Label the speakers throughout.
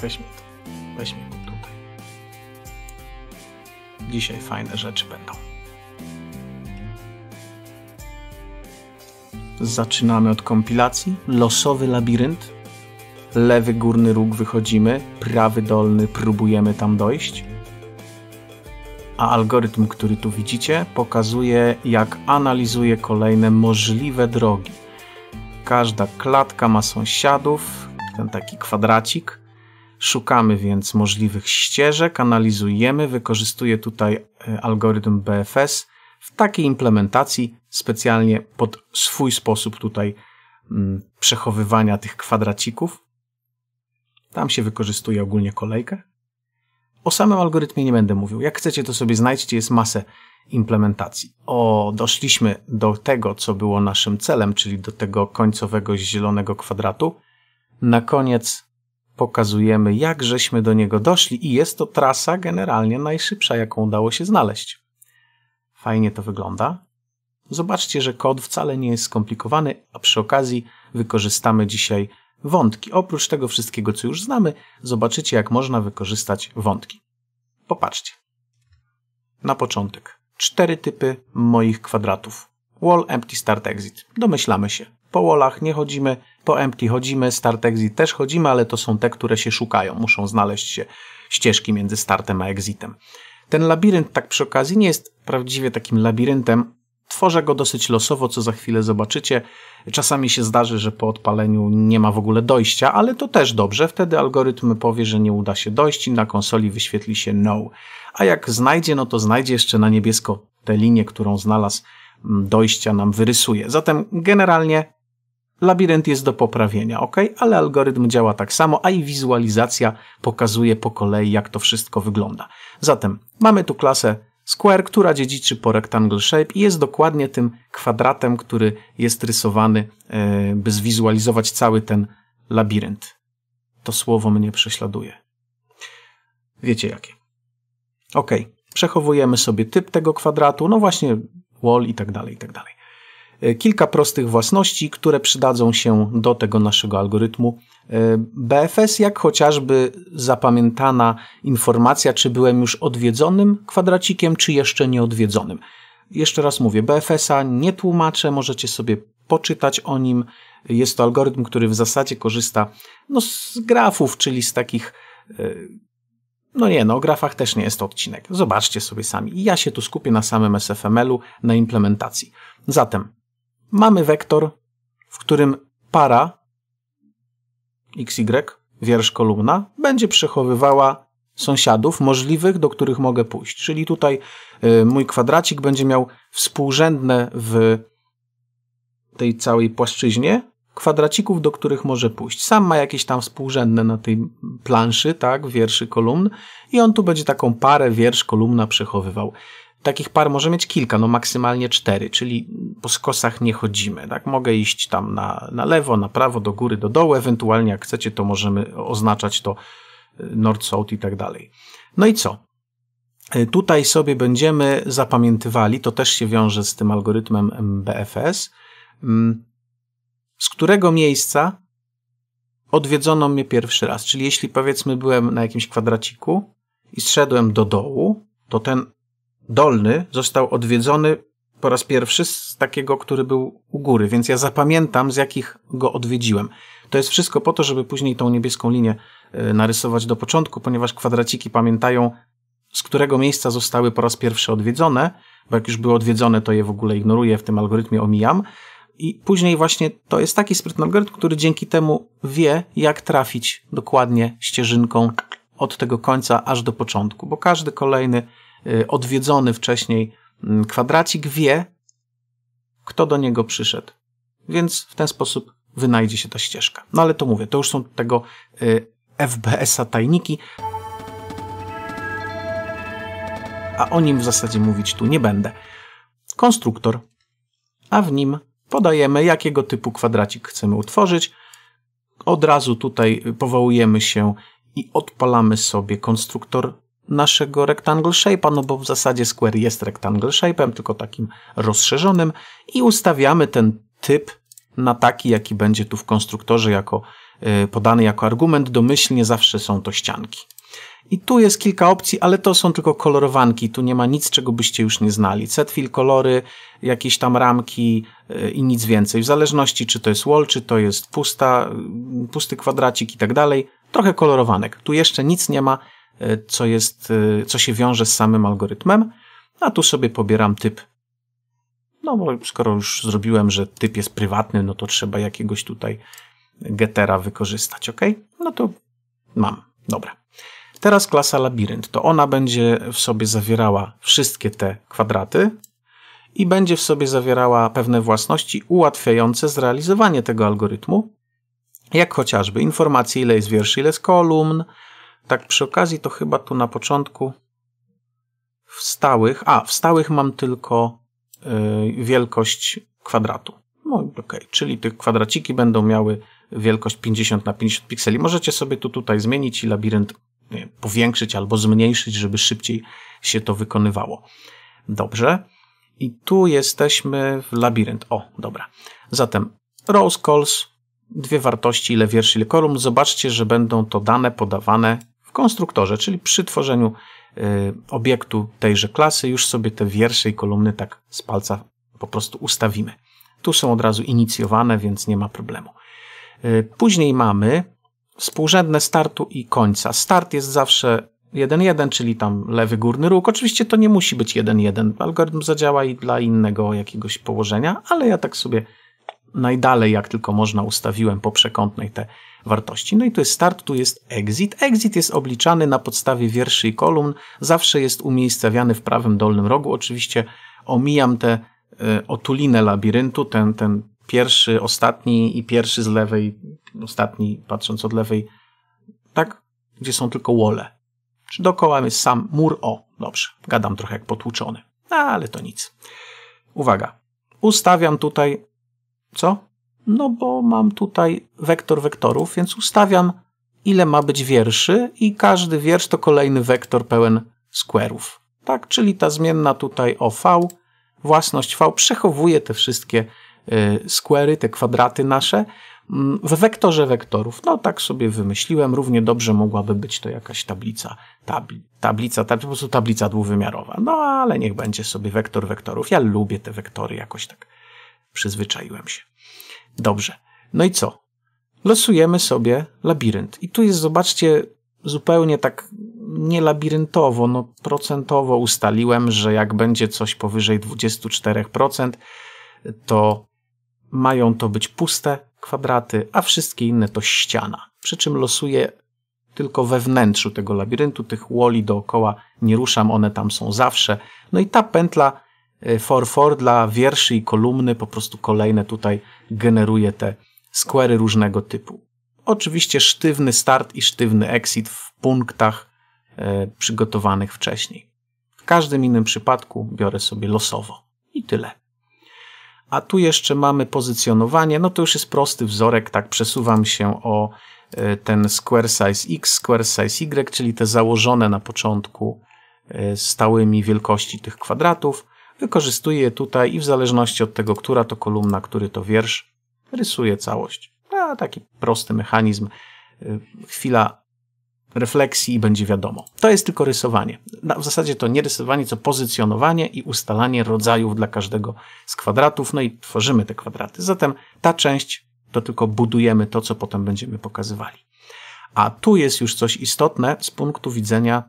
Speaker 1: Weźmy, weźmy to tutaj. Dzisiaj fajne rzeczy będą. Zaczynamy od kompilacji. Losowy labirynt. Lewy górny róg wychodzimy, prawy dolny próbujemy tam dojść. A algorytm, który tu widzicie, pokazuje, jak analizuje kolejne możliwe drogi. Każda klatka ma sąsiadów, ten taki kwadracik. Szukamy więc możliwych ścieżek, analizujemy, wykorzystuję tutaj e, algorytm BFS w takiej implementacji specjalnie pod swój sposób tutaj mm, przechowywania tych kwadracików. Tam się wykorzystuje ogólnie kolejkę. O samym algorytmie nie będę mówił. Jak chcecie, to sobie znajdźcie, jest masę implementacji. O, doszliśmy do tego, co było naszym celem, czyli do tego końcowego zielonego kwadratu. Na koniec pokazujemy, jak żeśmy do niego doszli i jest to trasa generalnie najszybsza, jaką udało się znaleźć. Fajnie to wygląda. Zobaczcie, że kod wcale nie jest skomplikowany, a przy okazji wykorzystamy dzisiaj wątki. Oprócz tego wszystkiego, co już znamy, zobaczycie, jak można wykorzystać wątki. Popatrzcie. Na początek. Cztery typy moich kwadratów. Wall, empty, start, exit. Domyślamy się. Po wallach nie chodzimy, po empty chodzimy, start exit też chodzimy, ale to są te, które się szukają, muszą znaleźć się ścieżki między startem a exitem. Ten labirynt, tak przy okazji, nie jest prawdziwie takim labiryntem. Tworzę go dosyć losowo, co za chwilę zobaczycie. Czasami się zdarzy, że po odpaleniu nie ma w ogóle dojścia, ale to też dobrze. Wtedy algorytm powie, że nie uda się dojść i na konsoli wyświetli się no. A jak znajdzie, no to znajdzie jeszcze na niebiesko tę linię, którą znalazł mm, dojścia nam wyrysuje. Zatem generalnie Labirynt jest do poprawienia, ok, ale algorytm działa tak samo, a i wizualizacja pokazuje po kolei, jak to wszystko wygląda. Zatem mamy tu klasę square, która dziedziczy po rectangle shape i jest dokładnie tym kwadratem, który jest rysowany, e, by zwizualizować cały ten labirynt. To słowo mnie prześladuje. Wiecie jakie. Ok, przechowujemy sobie typ tego kwadratu, no właśnie wall i tak dalej, i tak dalej. E, kilka prostych własności, które przydadzą się do tego naszego algorytmu e, BFS, jak chociażby zapamiętana informacja, czy byłem już odwiedzonym kwadracikiem, czy jeszcze nieodwiedzonym. Jeszcze raz mówię, BFS-a nie tłumaczę, możecie sobie poczytać o nim. Jest to algorytm, który w zasadzie korzysta no, z grafów, czyli z takich e, no nie, no o grafach też nie jest to odcinek. Zobaczcie sobie sami. Ja się tu skupię na samym SFML-u, na implementacji. Zatem mamy wektor, w którym para xy, wiersz kolumna, będzie przechowywała sąsiadów możliwych, do których mogę pójść. Czyli tutaj y, mój kwadracik będzie miał współrzędne w tej całej płaszczyźnie kwadracików, do których może pójść. Sam ma jakieś tam współrzędne na tej planszy, tak, wierszy kolumn i on tu będzie taką parę wiersz kolumna przechowywał. Takich par może mieć kilka, no maksymalnie cztery, czyli po skosach nie chodzimy. Tak? Mogę iść tam na, na lewo, na prawo, do góry, do dołu, ewentualnie jak chcecie, to możemy oznaczać to y, north, south i tak dalej. No i co? Y, tutaj sobie będziemy zapamiętywali, to też się wiąże z tym algorytmem BFS. Mm, z którego miejsca odwiedzono mnie pierwszy raz. Czyli jeśli powiedzmy byłem na jakimś kwadraciku i zszedłem do dołu, to ten dolny został odwiedzony po raz pierwszy z takiego, który był u góry, więc ja zapamiętam, z jakich go odwiedziłem. To jest wszystko po to, żeby później tą niebieską linię e, narysować do początku, ponieważ kwadraciki pamiętają, z którego miejsca zostały po raz pierwszy odwiedzone, bo jak już były odwiedzone, to je w ogóle ignoruję, w tym algorytmie omijam. I później właśnie to jest taki sprytny algorytm, który dzięki temu wie, jak trafić dokładnie ścieżynką od tego końca aż do początku, bo każdy kolejny Y, odwiedzony wcześniej mm, kwadracik wie, kto do niego przyszedł. Więc w ten sposób wynajdzie się ta ścieżka. No ale to mówię, to już są tego y, FBS-a tajniki. A o nim w zasadzie mówić tu nie będę. Konstruktor, a w nim podajemy, jakiego typu kwadracik chcemy utworzyć. Od razu tutaj powołujemy się i odpalamy sobie konstruktor naszego rectangle shape'a, no bo w zasadzie square jest rectangle shape'em, tylko takim rozszerzonym i ustawiamy ten typ na taki, jaki będzie tu w konstruktorze jako yy, podany jako argument. Domyślnie zawsze są to ścianki. I tu jest kilka opcji, ale to są tylko kolorowanki. Tu nie ma nic, czego byście już nie znali. Setfill, kolory, jakieś tam ramki e, i nic więcej. W zależności, czy to jest wall, czy to jest pusta, e, pusty kwadracik i tak dalej. Trochę kolorowanek. Tu jeszcze nic nie ma, E, co, jest, e, co się wiąże z samym algorytmem, a tu sobie pobieram typ. No bo skoro już zrobiłem, że typ jest prywatny, no to trzeba jakiegoś tutaj getera wykorzystać, ok? No to mam, dobra. Teraz klasa labirynt, to ona będzie w sobie zawierała wszystkie te kwadraty i będzie w sobie zawierała pewne własności ułatwiające zrealizowanie tego algorytmu, jak chociażby informacje, ile jest wierszy, ile jest kolumn, tak przy okazji to chyba tu na początku w stałych, a w stałych mam tylko yy, wielkość kwadratu. No okej, okay. czyli te kwadraciki będą miały wielkość 50 na 50 pikseli. Możecie sobie tu tutaj zmienić i labirynt powiększyć albo zmniejszyć, żeby szybciej się to wykonywało. Dobrze. I tu jesteśmy w labirynt. O, dobra. Zatem rows calls, dwie wartości, ile wierszy, ile kolumn. Zobaczcie, że będą to dane podawane konstruktorze, czyli przy tworzeniu y, obiektu tejże klasy, już sobie te wiersze i kolumny tak z palca po prostu ustawimy. Tu są od razu inicjowane, więc nie ma problemu. Y, później mamy współrzędne startu i końca. Start jest zawsze 1-1, czyli tam lewy górny róg. Oczywiście to nie musi być 1-1. Algorytm zadziała i dla innego jakiegoś położenia, ale ja tak sobie najdalej jak tylko można ustawiłem po przekątnej te wartości. No i tu jest start, tu jest exit. Exit jest obliczany na podstawie wierszy i kolumn, zawsze jest umiejscowiany w prawym dolnym rogu. Oczywiście omijam tę y, e, otulinę labiryntu, ten, ten pierwszy, ostatni i pierwszy z lewej, ostatni patrząc od lewej, tak, gdzie są tylko wole. Czy dookoła jest sam mur? O, dobrze, gadam trochę jak potłuczony, no, ale to nic. Uwaga, ustawiam tutaj co? No bo mam tutaj wektor wektorów, więc ustawiam ile ma być wierszy i każdy wiersz to kolejny wektor pełen square'ów. Tak, czyli ta zmienna tutaj o v, własność v przechowuje te wszystkie y, te kwadraty nasze mm, w wektorze wektorów. No tak sobie wymyśliłem, równie dobrze mogłaby być to jakaś tablica, tabli, tablica, po prostu tablica dwuwymiarowa. No ale niech będzie sobie wektor wektorów. Ja lubię te wektory jakoś tak Przyzwyczaiłem się. Dobrze. No i co? Losujemy sobie labirynt. I tu jest, zobaczcie, zupełnie tak nie labiryntowo, no procentowo ustaliłem, że jak będzie coś powyżej 24%, to mają to być puste kwadraty, a wszystkie inne to ściana. Przy czym losuję tylko we wnętrzu tego labiryntu, tych łoli dookoła nie ruszam, one tam są zawsze. No i ta pętla Y, for for dla wierszy i kolumny po prostu kolejne tutaj generuje te squary różnego typu. Oczywiście sztywny start i sztywny exit w punktach y, przygotowanych wcześniej. W każdym innym przypadku biorę sobie losowo. I tyle. A tu jeszcze mamy pozycjonowanie. No to już jest prosty wzorek, tak przesuwam się o y, ten square size x, square size y, czyli te założone na początku stałymi wielkości tych kwadratów. Wykorzystuję tutaj i w zależności od tego, która to kolumna, który to wiersz, rysuję całość. A taki prosty mechanizm. Y, chwila refleksji i będzie wiadomo. To jest tylko rysowanie. W zasadzie to nie rysowanie, co pozycjonowanie i ustalanie rodzajów dla każdego z kwadratów, no i tworzymy te kwadraty. Zatem ta część to tylko budujemy to, co potem będziemy pokazywali. A tu jest już coś istotne z punktu widzenia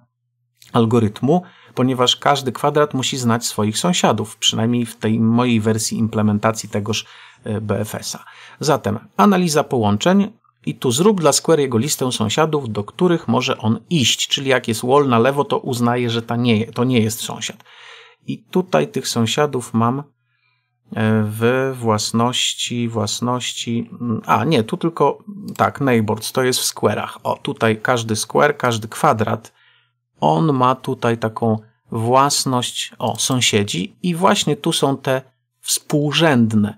Speaker 1: algorytmu, ponieważ każdy kwadrat musi znać swoich sąsiadów, przynajmniej w tej mojej wersji implementacji tegoż e, BFS-a. Zatem analiza połączeń i tu zrób dla square jego listę sąsiadów, do których może on iść, czyli jak jest wall na lewo, to uznaje, że nie, to nie jest sąsiad. I tutaj tych sąsiadów mam e, w własności, własności, mm, a nie, tu tylko, tak, neighbors, to jest w square'ach. O, tutaj każdy square, każdy kwadrat on ma tutaj taką własność o sąsiedzi i właśnie tu są te współrzędne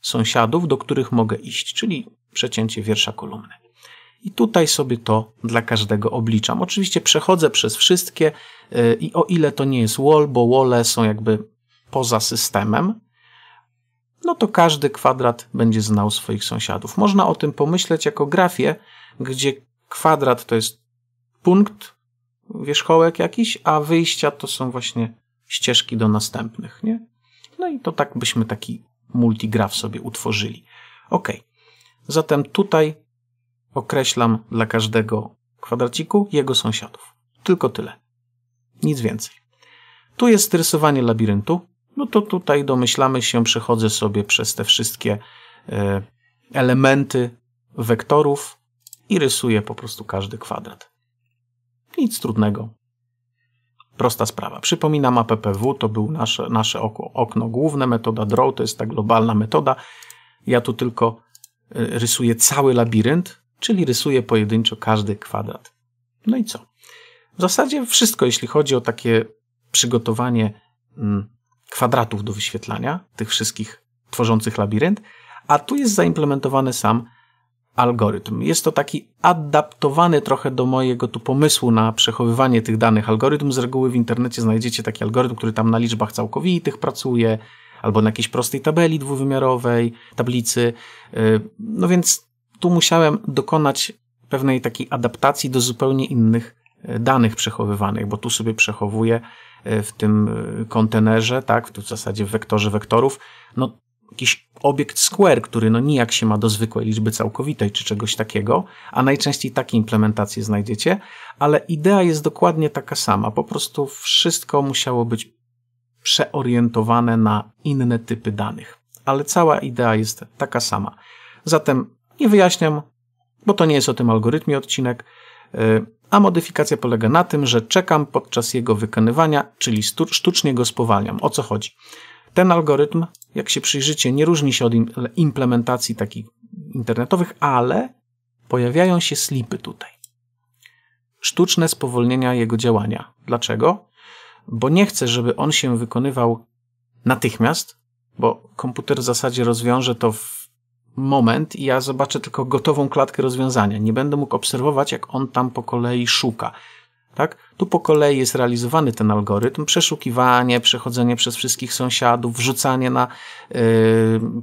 Speaker 1: sąsiadów, do których mogę iść, czyli przecięcie wiersza kolumny. I tutaj sobie to dla każdego obliczam. Oczywiście przechodzę przez wszystkie y, i o ile to nie jest wall, bo wole są jakby poza systemem, no to każdy kwadrat będzie znał swoich sąsiadów. Można o tym pomyśleć jako grafię, gdzie kwadrat to jest punkt, wierzchołek jakiś, a wyjścia to są właśnie ścieżki do następnych, nie? No i to tak byśmy taki multigraf sobie utworzyli. Ok. Zatem tutaj określam dla każdego kwadraciku jego sąsiadów. Tylko tyle. Nic więcej. Tu jest rysowanie labiryntu. No to tutaj domyślamy się, przechodzę sobie przez te wszystkie e, elementy wektorów i rysuję po prostu każdy kwadrat. Nic trudnego. Prosta sprawa. Przypominam, APPW to było nasze, nasze oko, okno główne. Metoda DRAW to jest ta globalna metoda. Ja tu tylko e, rysuję cały labirynt, czyli rysuję pojedynczo każdy kwadrat. No i co? W zasadzie wszystko, jeśli chodzi o takie przygotowanie mm, kwadratów do wyświetlania, tych wszystkich tworzących labirynt, a tu jest zaimplementowany sam algorytm. Jest to taki adaptowany trochę do mojego tu pomysłu na przechowywanie tych danych algorytm. Z reguły w internecie znajdziecie taki algorytm, który tam na liczbach całkowitych pracuje, albo na jakiejś prostej tabeli dwuwymiarowej, tablicy. Y, no więc tu musiałem dokonać pewnej takiej adaptacji do zupełnie innych y, danych przechowywanych, bo tu sobie przechowuję y, w tym kontenerze, tak, w zasadzie w wektorze wektorów, no jakiś obiekt square, który no nijak się ma do zwykłej liczby całkowitej czy czegoś takiego, a najczęściej takie implementacje znajdziecie, ale idea jest dokładnie taka sama. Po prostu wszystko musiało być przeorientowane na inne typy danych. Ale cała idea jest taka sama. Zatem nie wyjaśniam, bo to nie jest o tym algorytmie odcinek, y, a modyfikacja polega na tym, że czekam podczas jego wykonywania, czyli sztucznie go spowalniam. O co chodzi? Ten algorytm jak się przyjrzycie, nie różni się od implementacji takich internetowych, ale pojawiają się slipy tutaj. Sztuczne spowolnienia jego działania. Dlaczego? Bo nie chcę, żeby on się wykonywał natychmiast, bo komputer w zasadzie rozwiąże to w moment i ja zobaczę tylko gotową klatkę rozwiązania. Nie będę mógł obserwować, jak on tam po kolei szuka. Tak? Tu po kolei jest realizowany ten algorytm, przeszukiwanie, przechodzenie przez wszystkich sąsiadów, wrzucanie na yy,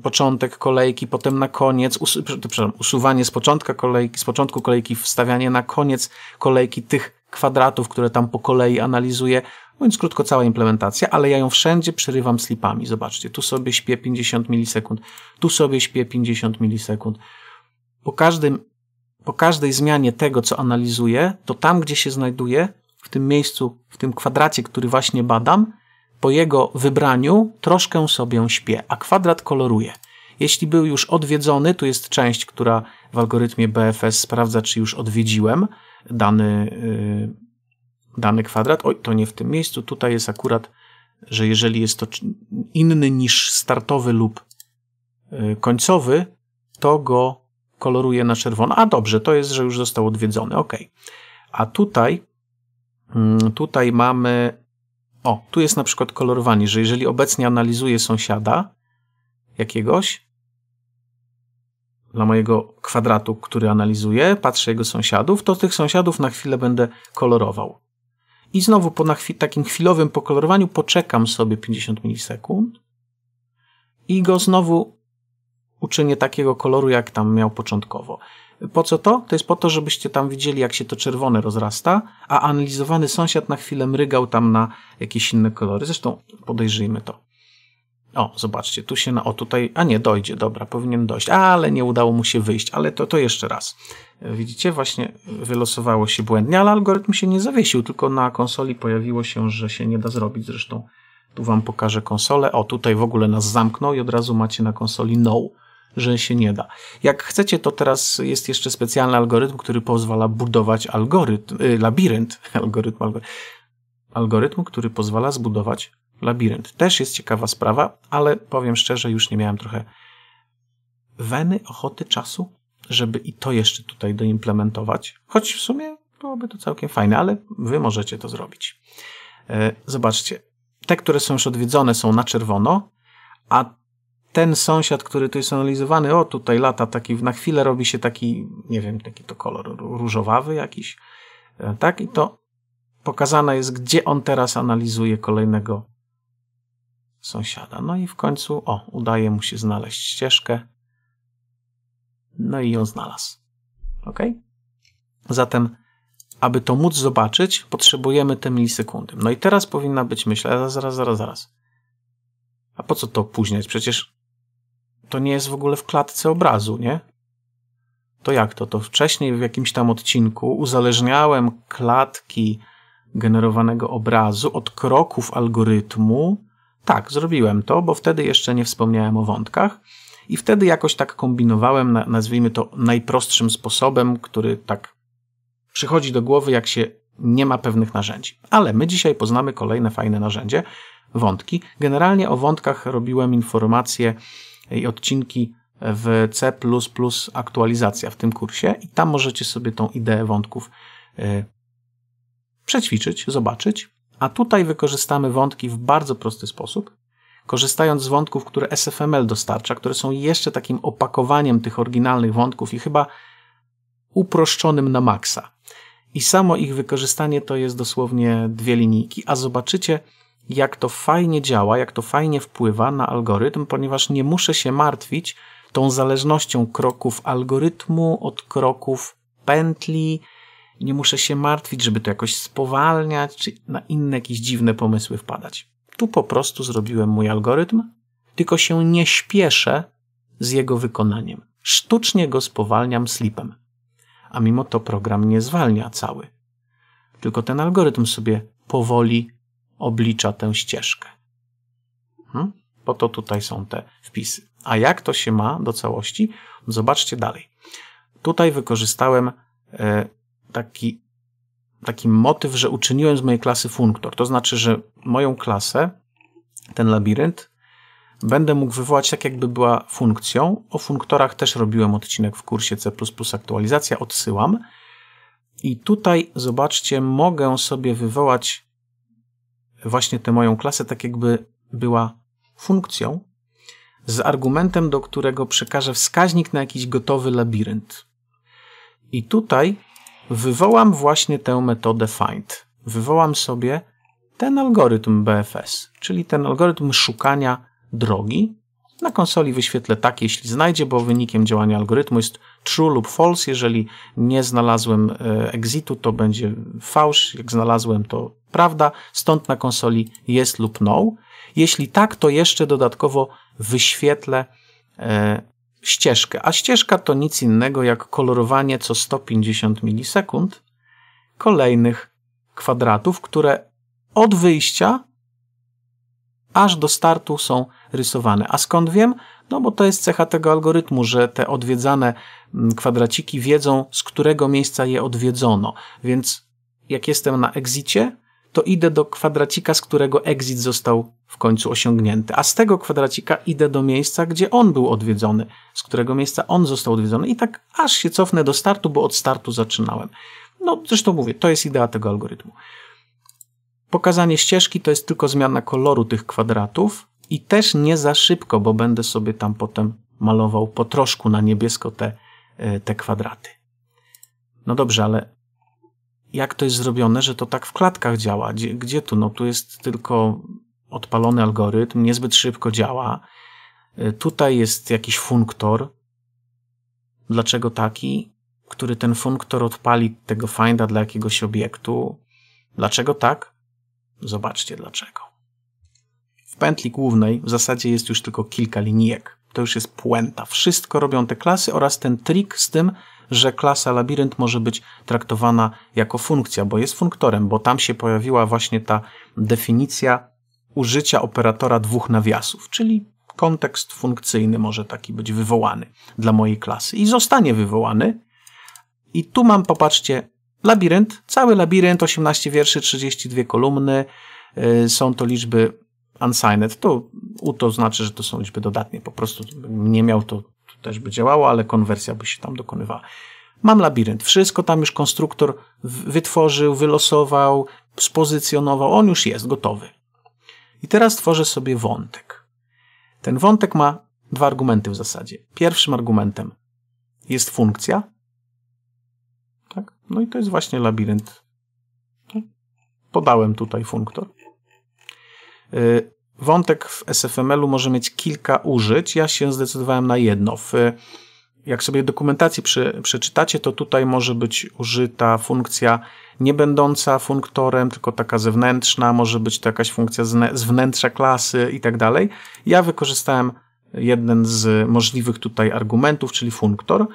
Speaker 1: początek kolejki, potem na koniec, usu przepraszam, usuwanie z, początka kolejki, z początku kolejki, wstawianie na koniec kolejki tych kwadratów, które tam po kolei analizuje. bądź krótko, cała implementacja, ale ja ją wszędzie przerywam slipami. Zobaczcie, tu sobie śpię 50 milisekund, tu sobie śpię 50 milisekund. Po każdym po każdej zmianie tego, co analizuję, to tam, gdzie się znajduję, w tym miejscu, w tym kwadracie, który właśnie badam, po jego wybraniu troszkę sobie śpię, a kwadrat koloruje. Jeśli był już odwiedzony, tu jest część, która w algorytmie BFS sprawdza, czy już odwiedziłem dany, yy, dany kwadrat. Oj, to nie w tym miejscu. Tutaj jest akurat, że jeżeli jest to inny niż startowy lub y, końcowy, to go koloruje na czerwono. A dobrze, to jest, że już został odwiedzony, ok. A tutaj, mm, tutaj mamy, o, tu jest na przykład kolorowanie, że jeżeli obecnie analizuję sąsiada jakiegoś, dla mojego kwadratu, który analizuję, patrzę jego sąsiadów, to tych sąsiadów na chwilę będę kolorował. I znowu po chwi takim chwilowym pokolorowaniu poczekam sobie 50 milisekund i go znowu uczynię takiego koloru, jak tam miał początkowo. Po co to? To jest po to, żebyście tam widzieli, jak się to czerwone rozrasta, a analizowany sąsiad na chwilę mrygał tam na jakieś inne kolory. Zresztą podejrzyjmy to. O, zobaczcie, tu się na. O, tutaj. A nie, dojdzie, dobra, powinien dojść, ale nie udało mu się wyjść, ale to, to jeszcze raz. Widzicie, właśnie wylosowało się błędnie, ale algorytm się nie zawiesił, tylko na konsoli pojawiło się, że się nie da zrobić. Zresztą tu Wam pokażę konsolę. O, tutaj w ogóle nas zamknął i od razu macie na konsoli no że się nie da. Jak chcecie, to teraz jest jeszcze specjalny algorytm, który pozwala budować algorytm, y, labirynt, algorytm, algorytm, który pozwala zbudować labirynt. Też jest ciekawa sprawa, ale powiem szczerze, już nie miałem trochę weny, ochoty, czasu, żeby i to jeszcze tutaj doimplementować. Choć w sumie byłoby to całkiem fajne, ale wy możecie to zrobić. E, zobaczcie, te, które są już odwiedzone, są na czerwono, a ten sąsiad, który tu jest analizowany, o tutaj lata taki, na chwilę robi się taki, nie wiem, taki to kolor różowawy jakiś, e, tak? I to pokazane jest, gdzie on teraz analizuje kolejnego sąsiada. No i w końcu, o, udaje mu się znaleźć ścieżkę. No i ją znalazł. Ok? Zatem, aby to móc zobaczyć, potrzebujemy te milisekundy. No i teraz powinna być myśl, zaraz, zaraz, zaraz, zaraz. A po co to opóźniać? Przecież to nie jest w ogóle w klatce obrazu, nie? To jak to? To wcześniej w jakimś tam odcinku uzależniałem klatki generowanego obrazu od kroków algorytmu. Tak, zrobiłem to, bo wtedy jeszcze nie wspomniałem o wątkach. I wtedy jakoś tak kombinowałem, nazwijmy to najprostszym sposobem, który tak przychodzi do głowy, jak się nie ma pewnych narzędzi. Ale my dzisiaj poznamy kolejne fajne narzędzie, wątki. Generalnie o wątkach robiłem informacje i odcinki w C aktualizacja w tym kursie i tam możecie sobie tą ideę wątków y, przećwiczyć, zobaczyć. A tutaj wykorzystamy wątki w bardzo prosty sposób, korzystając z wątków, które SFML dostarcza, które są jeszcze takim opakowaniem tych oryginalnych wątków i chyba uproszczonym na maksa. I samo ich wykorzystanie to jest dosłownie dwie linijki, a zobaczycie, jak to fajnie działa, jak to fajnie wpływa na algorytm, ponieważ nie muszę się martwić tą zależnością kroków algorytmu od kroków pętli. Nie muszę się martwić, żeby to jakoś spowalniać, czy na inne jakieś dziwne pomysły wpadać. Tu po prostu zrobiłem mój algorytm, tylko się nie śpieszę z jego wykonaniem. Sztucznie go spowalniam slipem. A mimo to program nie zwalnia cały. Tylko ten algorytm sobie powoli oblicza tę ścieżkę. Mhm. Po to tutaj są te wpisy. A jak to się ma do całości? Zobaczcie dalej. Tutaj wykorzystałem e, taki, taki motyw, że uczyniłem z mojej klasy funktor. To znaczy, że moją klasę, ten labirynt, będę mógł wywołać tak, jakby była funkcją. O funktorach też robiłem odcinek w kursie C++ aktualizacja, odsyłam. I tutaj, zobaczcie, mogę sobie wywołać właśnie tę moją klasę, tak jakby była funkcją z argumentem, do którego przekażę wskaźnik na jakiś gotowy labirynt. I tutaj wywołam właśnie tę metodę find. Wywołam sobie ten algorytm BFS, czyli ten algorytm szukania drogi, na konsoli wyświetlę tak, jeśli znajdzie, bo wynikiem działania algorytmu jest true lub false. Jeżeli nie znalazłem e, exitu, to będzie fałsz. Jak znalazłem, to prawda. Stąd na konsoli jest lub no. Jeśli tak, to jeszcze dodatkowo wyświetlę e, ścieżkę. A ścieżka to nic innego jak kolorowanie co 150 milisekund kolejnych kwadratów, które od wyjścia aż do startu są rysowane. A skąd wiem? No bo to jest cecha tego algorytmu, że te odwiedzane mm, kwadraciki wiedzą, z którego miejsca je odwiedzono. Więc jak jestem na exicie, to idę do kwadracika, z którego exit został w końcu osiągnięty. A z tego kwadracika idę do miejsca, gdzie on był odwiedzony, z którego miejsca on został odwiedzony. I tak aż się cofnę do startu, bo od startu zaczynałem. No zresztą mówię, to jest idea tego algorytmu. Pokazanie ścieżki to jest tylko zmiana koloru tych kwadratów i też nie za szybko, bo będę sobie tam potem malował po troszku na niebiesko te, e, te kwadraty. No dobrze, ale jak to jest zrobione, że to tak w klatkach działa? Gdzie, gdzie tu? No tu jest tylko odpalony algorytm, niezbyt szybko działa. E, tutaj jest jakiś funktor. Dlaczego taki? Który ten funktor odpali tego finda dla jakiegoś obiektu. Dlaczego tak? Zobaczcie dlaczego. W pętli głównej w zasadzie jest już tylko kilka linijek. To już jest puenta. Wszystko robią te klasy oraz ten trik z tym, że klasa labirynt może być traktowana jako funkcja, bo jest funktorem, bo tam się pojawiła właśnie ta definicja użycia operatora dwóch nawiasów, czyli kontekst funkcyjny może taki być wywołany dla mojej klasy i zostanie wywołany. I tu mam, popatrzcie, Labirynt, cały labirynt, 18 wierszy, 32 kolumny. Y, są to liczby unsigned. To U to znaczy, że to są liczby dodatnie. Po prostu nie miał to, to też by działało, ale konwersja by się tam dokonywała. Mam labirynt. Wszystko tam już konstruktor wytworzył, wylosował, spozycjonował. On już jest gotowy. I teraz tworzę sobie wątek. Ten wątek ma dwa argumenty w zasadzie. Pierwszym argumentem jest funkcja, tak? No i to jest właśnie labirynt. Tak? Podałem tutaj funktor. Y, wątek w SFML-u może mieć kilka użyć. Ja się zdecydowałem na jedno. W, jak sobie dokumentacji przy, przeczytacie, to tutaj może być użyta funkcja nie będąca funktorem, tylko taka zewnętrzna, może być to jakaś funkcja z, z wnętrza klasy i tak dalej. Ja wykorzystałem jeden z możliwych tutaj argumentów, czyli funktor.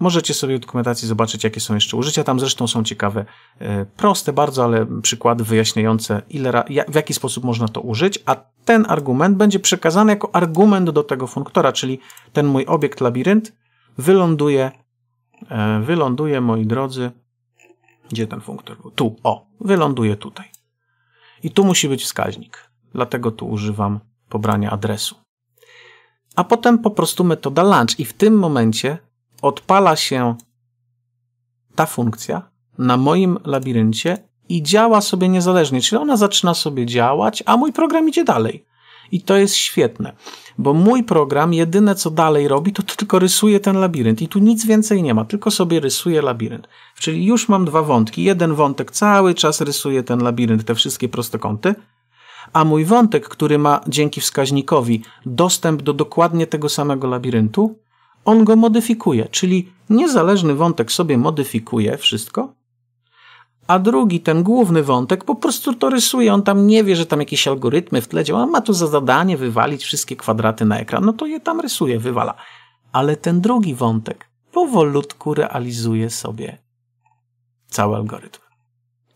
Speaker 1: Możecie sobie w dokumentacji zobaczyć, jakie są jeszcze użycia. Tam zresztą są ciekawe, e, proste bardzo, ale przykłady wyjaśniające, ile, w jaki sposób można to użyć, a ten argument będzie przekazany jako argument do tego funktora, czyli ten mój obiekt labirynt wyląduje, e, wyląduje, moi drodzy, gdzie ten funktor był? Tu, o, wyląduje tutaj. I tu musi być wskaźnik, dlatego tu używam pobrania adresu. A potem po prostu metoda launch i w tym momencie odpala się ta funkcja na moim labiryncie i działa sobie niezależnie, czyli ona zaczyna sobie działać, a mój program idzie dalej. I to jest świetne, bo mój program jedyne co dalej robi, to, tylko rysuje ten labirynt i tu nic więcej nie ma, tylko sobie rysuje labirynt. Czyli już mam dwa wątki. Jeden wątek cały czas rysuje ten labirynt, te wszystkie prostokąty, a mój wątek, który ma dzięki wskaźnikowi dostęp do dokładnie tego samego labiryntu, on go modyfikuje, czyli niezależny wątek sobie modyfikuje wszystko, a drugi, ten główny wątek, po prostu to rysuje. On tam nie wie, że tam jakieś algorytmy w tle działają, ma tu za zadanie wywalić wszystkie kwadraty na ekran, no to je tam rysuje, wywala. Ale ten drugi wątek powolutku realizuje sobie cały algorytm.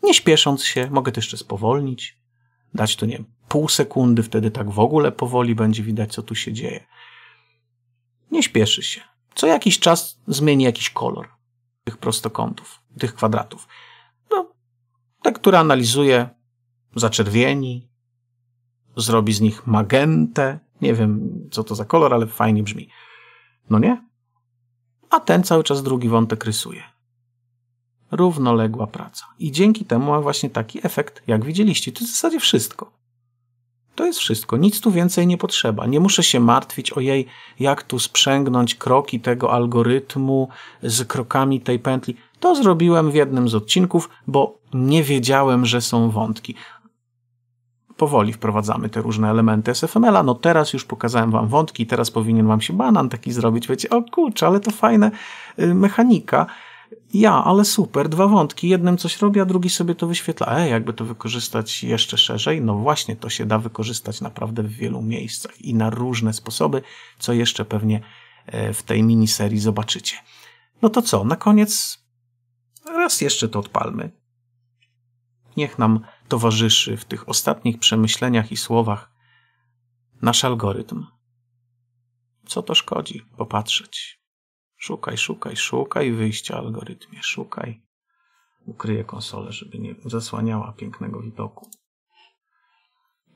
Speaker 1: Nie śpiesząc się, mogę to jeszcze spowolnić, dać tu, nie wiem, pół sekundy, wtedy tak w ogóle powoli będzie widać, co tu się dzieje. Nie śpieszy się. Co jakiś czas zmieni jakiś kolor tych prostokątów, tych kwadratów. No, ta, która analizuje, zaczerwieni, zrobi z nich magentę. Nie wiem, co to za kolor, ale fajnie brzmi. No nie? A ten cały czas drugi wątek rysuje. Równoległa praca. I dzięki temu ma właśnie taki efekt, jak widzieliście. To jest w zasadzie wszystko. To jest wszystko. Nic tu więcej nie potrzeba. Nie muszę się martwić o jej, jak tu sprzęgnąć kroki tego algorytmu z krokami tej pętli. To zrobiłem w jednym z odcinków, bo nie wiedziałem, że są wątki. Powoli wprowadzamy te różne elementy SFML-a. No teraz już pokazałem wam wątki, teraz powinien wam się banan taki zrobić. Wiecie, o kurczę, ale to fajna y, mechanika ja, ale super, dwa wątki. Jednym coś robi, a drugi sobie to wyświetla. E, jakby to wykorzystać jeszcze szerzej? No właśnie, to się da wykorzystać naprawdę w wielu miejscach i na różne sposoby, co jeszcze pewnie e, w tej miniserii zobaczycie. No to co, na koniec raz jeszcze to odpalmy. Niech nam towarzyszy w tych ostatnich przemyśleniach i słowach nasz algorytm. Co to szkodzi popatrzeć? Szukaj, szukaj, szukaj wyjścia algorytmie, szukaj. Ukryję konsolę, żeby nie zasłaniała pięknego widoku.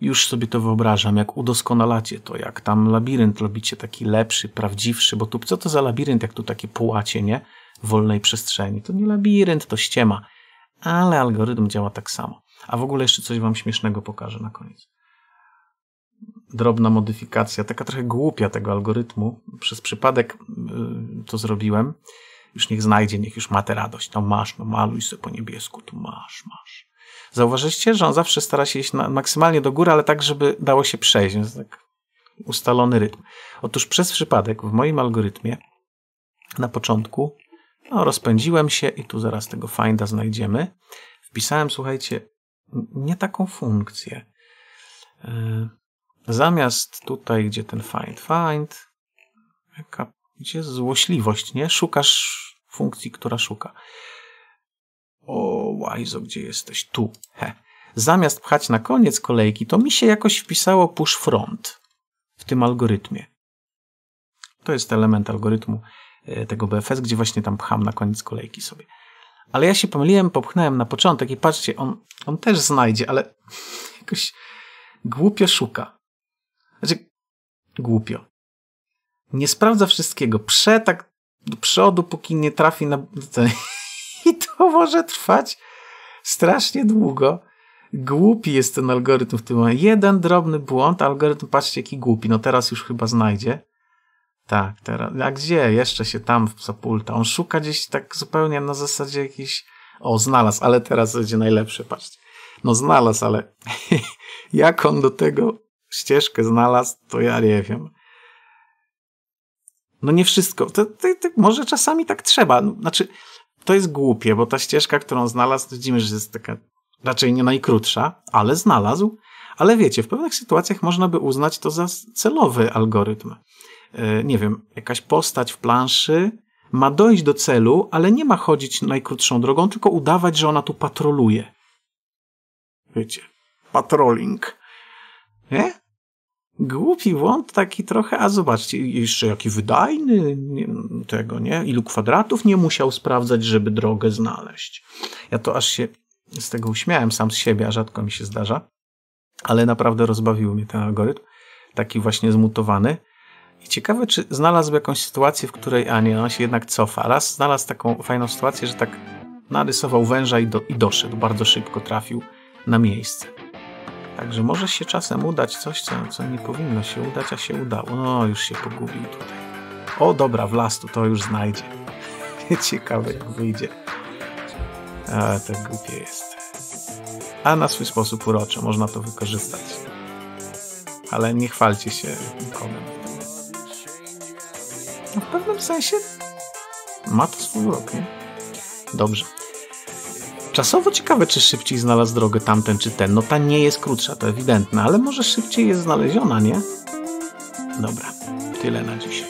Speaker 1: Już sobie to wyobrażam, jak udoskonalacie to, jak tam labirynt robicie taki lepszy, prawdziwszy, bo tu co to za labirynt, jak tu takie płacie, nie? W wolnej przestrzeni. To nie labirynt, to ściema. Ale algorytm działa tak samo. A w ogóle jeszcze coś wam śmiesznego pokażę na koniec drobna modyfikacja, taka trochę głupia tego algorytmu. Przez przypadek y, to zrobiłem. Już niech znajdzie, niech już ma tę radość. No masz, no maluj sobie po niebiesku, tu masz, masz. Zauważyliście, że on zawsze stara się iść na, maksymalnie do góry, ale tak, żeby dało się przejść. Więc tak ustalony rytm. Otóż przez przypadek w moim algorytmie na początku no, rozpędziłem się i tu zaraz tego finda znajdziemy. Wpisałem, słuchajcie, nie taką funkcję. Y, Zamiast tutaj, gdzie ten find, find, jaka, gdzie złośliwość, nie? Szukasz funkcji, która szuka. O, łajzo, gdzie jesteś? Tu. He. Zamiast pchać na koniec kolejki, to mi się jakoś wpisało push front w tym algorytmie. To jest element algorytmu e, tego BFS, gdzie właśnie tam pcham na koniec kolejki sobie. Ale ja się pomyliłem, popchnąłem na początek i patrzcie, on, on też znajdzie, ale jakoś głupio szuka. Znaczy, głupio. Nie sprawdza wszystkiego. Prze tak do przodu, póki nie trafi na... I to może trwać strasznie długo. Głupi jest ten algorytm w tym momencie. Jeden drobny błąd, algorytm, patrzcie jaki głupi. No teraz już chyba znajdzie. Tak, teraz. A gdzie? Jeszcze się tam Sapulta On szuka gdzieś tak zupełnie na zasadzie jakiś. O, znalazł, ale teraz będzie najlepsze patrzcie. No znalazł, ale jak on do tego ścieżkę znalazł, to ja nie wiem. No nie wszystko. To, to, to może czasami tak trzeba. No, znaczy, to jest głupie, bo ta ścieżka, którą znalazł, widzimy, że jest taka raczej nie najkrótsza, ale znalazł. Ale wiecie, w pewnych sytuacjach można by uznać to za celowy algorytm. E, nie wiem, jakaś postać w planszy ma dojść do celu, ale nie ma chodzić najkrótszą drogą, tylko udawać, że ona tu patroluje. Wiecie, patrolling. Nie? Głupi błąd, taki trochę, a zobaczcie, jeszcze jaki wydajny nie, tego, nie? Ilu kwadratów nie musiał sprawdzać, żeby drogę znaleźć. Ja to aż się z tego uśmiałem sam z siebie, a rzadko mi się zdarza, ale naprawdę rozbawił mnie ten algorytm, taki właśnie zmutowany. I ciekawe, czy znalazł jakąś sytuację, w której, a nie, on się jednak cofa. Raz znalazł taką fajną sytuację, że tak narysował węża i, do, i doszedł, bardzo szybko trafił na miejsce. Także może się czasem udać coś, co, co nie powinno się udać, a się udało. No, już się pogubił tutaj. O, dobra, w lastu to już znajdzie. Ciekawe, jak wyjdzie. A, tak głupie jest. A na swój sposób urocze, można to wykorzystać. Ale nie chwalcie się nikomu. No, w pewnym sensie ma to swój urok, nie? Dobrze. Czasowo ciekawe, czy szybciej znalazł drogę tamten czy ten. No ta nie jest krótsza, to ewidentne, ale może szybciej jest znaleziona, nie? Dobra, tyle na dzisiaj.